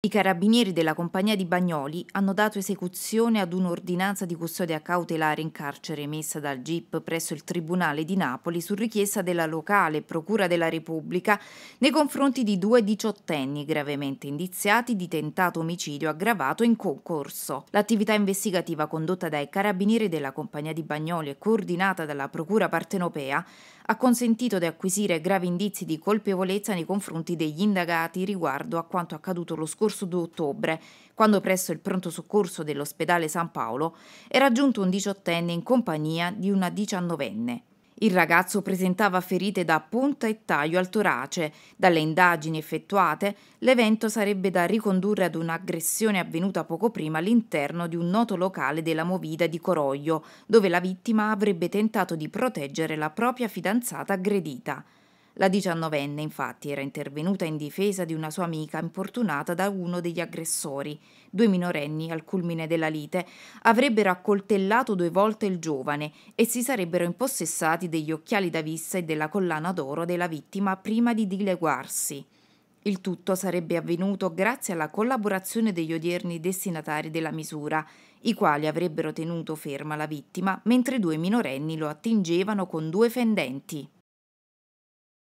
I carabinieri della compagnia di Bagnoli hanno dato esecuzione ad un'ordinanza di custodia cautelare in carcere emessa dal GIP presso il Tribunale di Napoli su richiesta della locale Procura della Repubblica nei confronti di due diciottenni gravemente indiziati di tentato omicidio aggravato in concorso. L'attività investigativa condotta dai carabinieri della compagnia di Bagnoli e coordinata dalla Procura partenopea ha consentito di acquisire gravi indizi di colpevolezza nei confronti degli indagati riguardo a quanto accaduto lo scorso scorso 2 ottobre, quando presso il pronto soccorso dell'ospedale San Paolo è raggiunto un diciottenne in compagnia di una diciannovenne. Il ragazzo presentava ferite da punta e taglio al torace. Dalle indagini effettuate, l'evento sarebbe da ricondurre ad un'aggressione avvenuta poco prima all'interno di un noto locale della Movida di Coroglio, dove la vittima avrebbe tentato di proteggere la propria fidanzata aggredita. La diciannovenne infatti era intervenuta in difesa di una sua amica importunata da uno degli aggressori. Due minorenni, al culmine della lite, avrebbero accoltellato due volte il giovane e si sarebbero impossessati degli occhiali da vista e della collana d'oro della vittima prima di dileguarsi. Il tutto sarebbe avvenuto grazie alla collaborazione degli odierni destinatari della misura, i quali avrebbero tenuto ferma la vittima mentre due minorenni lo attingevano con due fendenti.